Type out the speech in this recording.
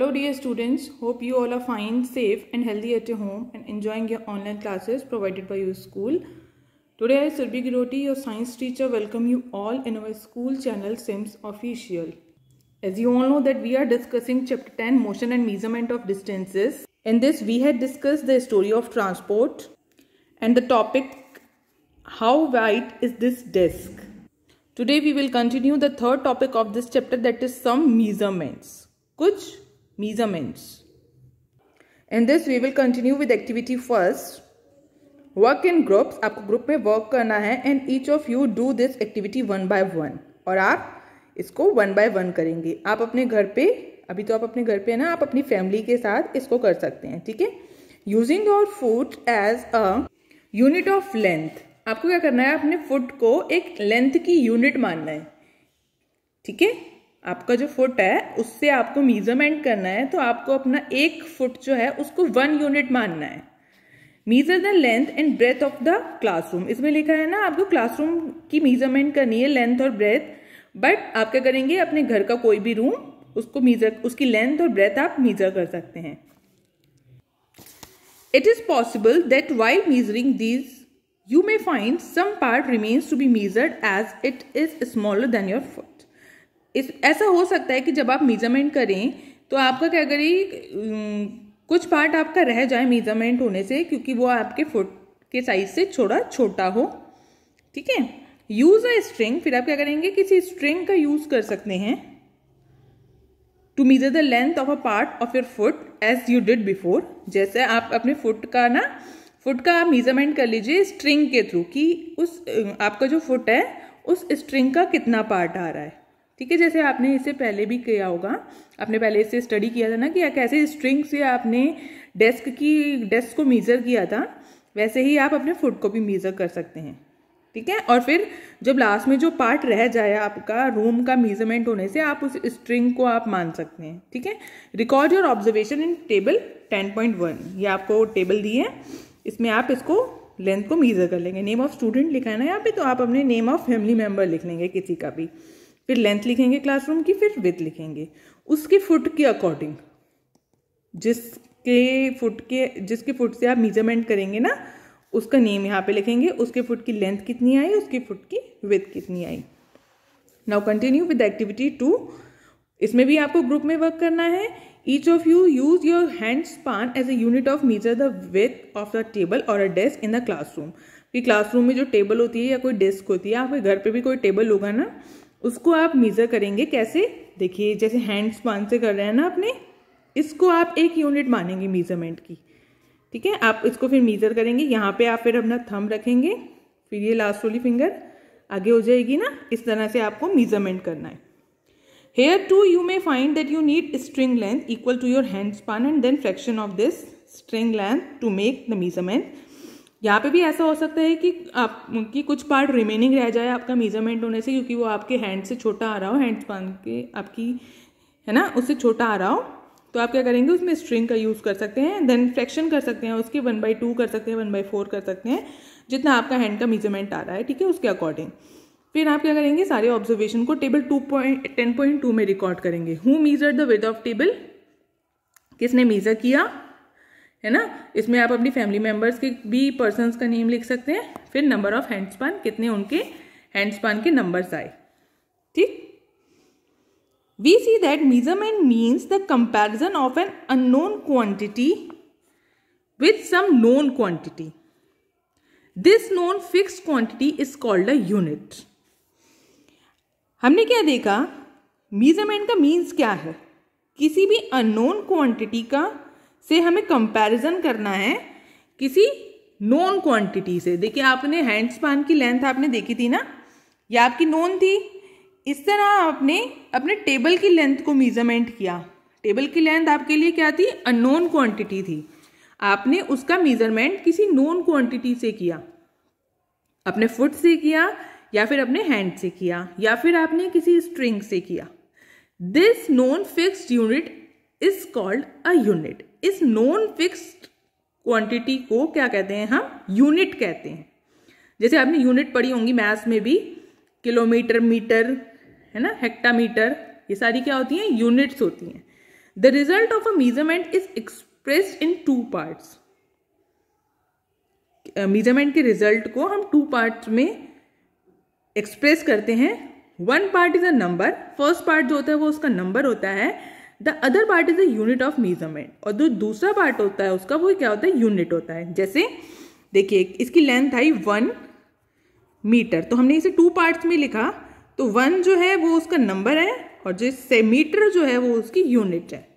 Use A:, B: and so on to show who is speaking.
A: Hello dear students, hope you all are fine, safe and healthy at your home and enjoying your online classes provided by your school. Today I Surbhi Giroti, your science teacher welcome you all in our school channel Sims Official. As you all know that we are discussing chapter 10 motion and measurement of distances. In this we had discussed the story of transport and the topic how wide is this disk. Today we will continue the third topic of this chapter that is some measurements. Kuch measurements. In this we will continue with activity first. Work in groups आपको group में work करना है and each of you do this activity one by one और आप इसको one by one करेंगे आप अपने घर पे अभी तो आप अपने घर पे है ना आप अपनी फैमिली के साथ इसको कर सकते हैं ठीक है using your foot as a unit of length आपको क्या करना है अपने फुट को एक लेंथ की यूनिट मानना है ठीक है आपका जो फुट है उससे आपको मीजरमेंट करना है तो आपको अपना एक फुट जो है उसको वन यूनिट मानना है measure the length and breadth of the classroom इसमें लिखा है ना आपको क्लासरूम की मीजरमेंट करनी है लेंथ और ब्रेथ बट आप क्या करेंगे अपने घर का कोई भी रूम उसको मीजर उसकी लेंथ और ब्रेथ आप मीजर कर सकते हैं it is possible that while measuring these you may find some part remains to be measured as it is smaller than your foot इस ऐसा हो सकता है कि जब आप मीजरमेंट करें तो आपका क्या करें कुछ पार्ट आपका रह जाए मीजरमेंट होने से क्योंकि वो आपके फुट के साइज से छोड़ा छोटा हो ठीक है यूज़ अ स्ट्रिंग फिर आप क्या करेंगे किसी स्ट्रिंग का यूज़ कर सकते हैं to measure the length of a part of your foot as you did before जैसे आप अपने फुट का ना फुट का आप मीजरमेंट कर लीजिए स्ट्रिंग के थ्रू कि उस आपका जो फुट है उस स्ट्रिंग का कितना पार्ट आ रहा है ठीक है जैसे आपने इससे पहले भी किया होगा आपने पहले इससे स्टडी किया था ना कि कैसे स्ट्रिंग से आपने डेस्क की डेस्क को मेज़र किया था वैसे ही आप अपने फुट को भी मेज़र कर सकते हैं ठीक है और फिर जब लास्ट में जो पार्ट रह जाए आपका रूम का मेजरमेंट होने से आप उस स्ट्रिंग को आप मान सकते हैं ठीक है record your observation in table ten point one ये आपको टेबल दी है इसमें आप इसको लेंथ को मीज़र कर लेंगे नेम ऑफ स्टूडेंट लिखा है ना यहाँ पे तो आप अपने नेम ऑफ फैमिली मेम्बर लिख लेंगे किसी का भी फिर लेंथ लिखेंगे क्लासरूम की फिर विथ लिखेंगे उसके फुट के अकॉर्डिंग जिसके फुट के जिसके फुट से आप मेजरमेंट करेंगे ना उसका नेम यहाँ पे लिखेंगे उसके फुट की लेंथ कितनी आई उसके फुट की विथ कितनी आई now continue with activity two इसमें भी आपको ग्रुप में वर्क करना है each of you use your hand span as a unit of measure the width of the table और a desk in the classroom कि क्लासरूम में जो टेबल होती है या कोई डेस्क होती है आपके घर पे भी कोई टेबल होगा ना उसको आप मीज़र करेंगे कैसे देखिए जैसे हैंड स्पान से कर रहे हैं ना अपने इसको आप एक यूनिट मानेंगे मीज़रमेंट की ठीक है आप इसको फिर मीज़र करेंगे यहाँ पे आप फिर अपना थम रखेंगे फिर ये लास्ट वाली फिंगर आगे हो जाएगी ना इस तरह से आपको मीज़रमेंट करना है here too you may find that you need string length equal to your hand span and then fraction of this string length to make the measurement यहाँ पे भी ऐसा हो सकता है कि आपकी कुछ पार्ट रिमेनिंग रह जाए आपका मेजरमेंट होने से क्योंकि वो आपके हैंड से छोटा आ रहा हो हैंड स्पान के आपकी है ना उससे छोटा आ रहा हो तो आप क्या करेंगे उसमें स्ट्रिंग का यूज़ कर सकते हैं देन फ्रैक्शन कर सकते हैं उसके वन बाई टू कर सकते हैं वन बाई फोर कर सकते हैं जितना आपका हैंड का मेजरमेंट आ रहा है ठीक है उसके अकॉर्डिंग फिर आप क्या करेंगे सारे ऑब्जर्वेशन को table two point ten point two में रिकॉर्ड करेंगे who measure the width of table किसने मीजर किया है ना इसमें आप अपनी फैमिली मेम्बर्स के भी पर्सन का नेम लिख सकते हैं फिर नंबर ऑफ हैंड स्पान कितने उनके हैंड स्पान के नंबर्स आए ठीक we see that measurement means the comparison of an unknown quantity with some known quantity this known fixed quantity is called a unit हमने क्या देखा मीजरमेंट का means क्या है किसी भी अननोन क्वांटिटी का से हमें कंपैरिजन करना है किसी नोन क्वांटिटी से देखिए आपने हैंड स्पान की लेंथ आपने देखी थी ना ये आपकी नोन थी इस तरह आपने अपने टेबल की लेंथ को मीजरमेंट किया टेबल की लेंथ आपके लिए क्या थी अनोन क्वांटिटी थी आपने उसका मीजरमेंट किसी नोन क्वांटिटी से किया अपने फुट से किया या फिर अपने हैंड से किया या फिर आपने किसी स्ट्रिंग से किया this non fixed unit is called a unit इस नॉन फिक्स्ड क्वांटिटी को क्या कहते हैं हम यूनिट कहते हैं जैसे आपने यूनिट पढ़ी होंगी मैथ्स में भी किलोमीटर मीटर है ना हेक्टामीटर ये सारी क्या होती हैं यूनिट्स होती हैं the result of a measurement is express in two parts measurement के रिजल्ट को हम टू पार्ट्स में एक्सप्रेस करते हैं one part is a number first part जो होता है वो उसका नंबर होता है the other part is a unit of measurement और जो दूसरा पार्ट होता है उसका वो क्या होता है यूनिट होता है जैसे देखिए इसकी लेंथ आई वन मीटर तो हमने इसे टू पार्ट्स में लिखा तो वन जो है वो उसका नंबर है और जो मीटर जो है वो उसकी यूनिट है